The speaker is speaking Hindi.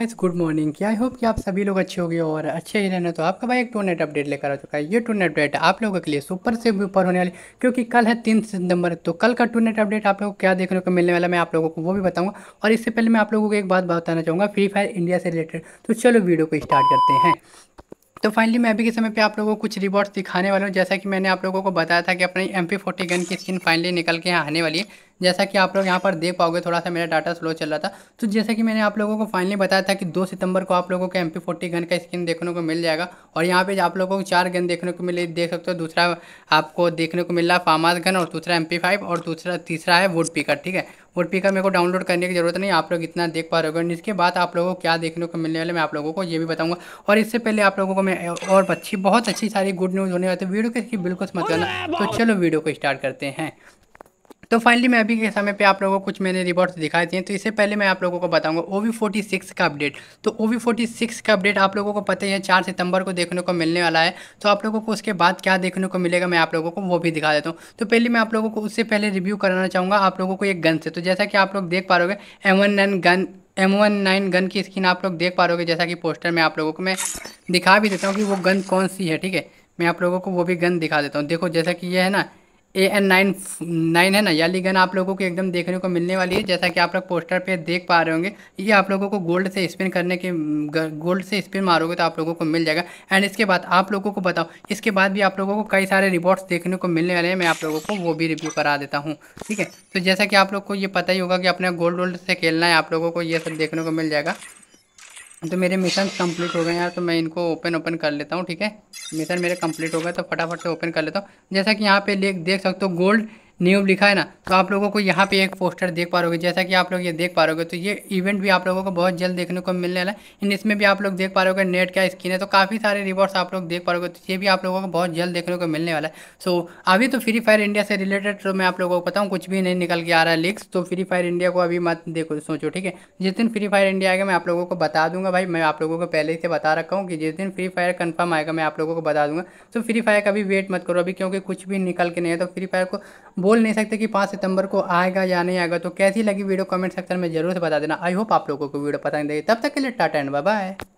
guys good morning I hope कि आप सभी लोग अच्छे गए और अच्छे ही रहने तो आपका भाई एक टूनेट अपडेट लेकर आ चुका है ये टूनेट अपडेट आप लोगों के लिए सुपर से भी ऊपर होने वाली क्योंकि कल है तीन सितंबर तो कल का टूनेट अपडेट आप लोगों को क्या देखने को मिलने वाला मैं आप लोगों को वो भी बताऊंगा और इससे पहले मैं आप लोगों को एक बात बताना चाहूँगा फ्री फायर इंडिया से रिलेटेड तो चलो वीडियो को स्टार्ट करते हैं तो फाइनली मैं अभी के समय पे आप लोगों को कुछ रिवॉर्ड्स दिखाने वाला हूँ जैसा कि मैंने आप लोगों को बताया था कि अपनी एम पी फोर्टी गन की स्किन फाइनली निकल के यहाँ आने वाली है जैसा कि आप लोग यहाँ पर देख पाओगे थोड़ा सा मेरा डाटा स्लो चल रहा था तो जैसा कि मैंने आप लोगों को फाइनली बताया था कि दो सितंबर को आप लोगों को एम पी फोर्टी गन का स्किन देखने को मिल जाएगा और यहाँ पर आप लोगों को चार गन देखने को मिले देख सकते हो दूसरा आपको देखने को मिल रहा है फामास गन और दूसरा एम पी फाइव और दूसरा तीसरा है वुड पिकर ठीक है और का मेरे को डाउनलोड करने की जरूरत नहीं आप लोग इतना देख पा रहे हो इसके बाद आप लोगों को क्या देखने को मिलने वाले मैं आप लोगों को ये भी बताऊँगा और इससे पहले आप लोगों को मैं और अच्छी बहुत अच्छी सारी गुड न्यूज़ होने वाली है वीडियो तो के बिल्कुल मत करना तो चलो वीडियो को स्टार्ट करते हैं तो फाइनली मैं अभी के समय पे आप लोगों को कुछ मैंने रिपोर्ट्स दिखाए थे तो इससे पहले मैं आप लोगों को बताऊंगा ओ वी फोर्टी सिक्स का अपडेट तो ओ वी फोर्टी सिक्स का अपडेट आप लोगों को पता ही है चार सितंबर को देखने को मिलने वाला है तो आप लोगों को उसके बाद क्या देखने को मिलेगा मैं आप लोगों को वो भी दिखा देता हूँ तो पहले मैं आप लोगों को उससे पहले रिव्यू कराना चाहूँगा आप लोगों को एक गन से तो जैसा कि आप लोग देख पा रहे M gun M one nine gun की स्किन आप लोग देख पा रहे जैसा कि पोस्टर में आप लोगों को मैं दिखा भी देता हूँ कि वो गन कौन सी है ठीक है मैं आप लोगों को वो भी गन दिखा देता हूँ देखो जैसा कि ये है ना ए एन नाइन नाइन है ना यह लिगन आप लोगों को एकदम देखने को मिलने वाली है जैसा कि आप लोग पोस्टर पे देख पा रहे होंगे ये आप लोगों को गोल्ड से स्पिन करने के गोल्ड से स्पिन मारोगे तो आप लोगों को मिल जाएगा एंड इसके बाद आप लोगों को बताओ इसके बाद भी आप लोगों को कई सारे रिवॉर्ड्स देखने को मिलने वाले हैं मैं आप लोगों को वो भी रिव्यू करा देता हूँ ठीक है तो जैसा कि आप लोग को ये पता ही होगा कि अपने गोल्ड वोल्ड से खेलना है आप लोगों को ये सब देखने को मिल जाएगा तो मेरे मिशन कंप्लीट हो गए यार तो मैं इनको ओपन ओपन कर लेता हूँ ठीक है मिशन मेरे कंप्लीट हो गए तो फटाफट से ओपन कर लेता हूँ जैसा कि यहाँ पे देख सकते हो गोल्ड न्यूब लिखा है ना तो आप लोगों को यहाँ पे एक पोस्टर देख पा रहोगे जैसा कि आप लोग ये देख पा रहोगे तो ये इवेंट भी आप लोगों को बहुत जल्द देखने को मिलने वाला है इन इसमें भी आप लोग देख पा हो नेट का स्किन है तो काफ़ी सारे रिवॉर्ड्स आप लोग देख पा रहे तो ये भी आप लोगों को बहुत जल्द देखने को मिलने वाला है सो अभी तो फ्री फायर इंडिया से रिलेटेड तो मैं आप लोगों को बताऊँ कुछ भी नहीं निकल के आ रहा है लिक्स तो फ्री फायर इंडिया को अभी मत देखो सोचो ठीक है जिस दिन फ्री फायर इंडिया आएगा मैं आप लोगों को बता दूंगा भाई मैं आप लोगों को पहले ही से बता रखा हूँ कि जिस दिन फ्री फायर कन्फर्म आएगा मैं आप लोगों को बता दूंगा तो फ्री फायर का भी वेट मत करो अभी क्योंकि कुछ भी निकल के नहीं है तो फ्री फायर को बोल नहीं सकते कि पाँच सितंबर को आएगा या नहीं आएगा तो कैसी लगी वीडियो कमेंट सेक्शन में जरूर से बता देना आई होप आप लोगों को वीडियो पता नहीं देगी तब तक के लिए टाटा एंड बाय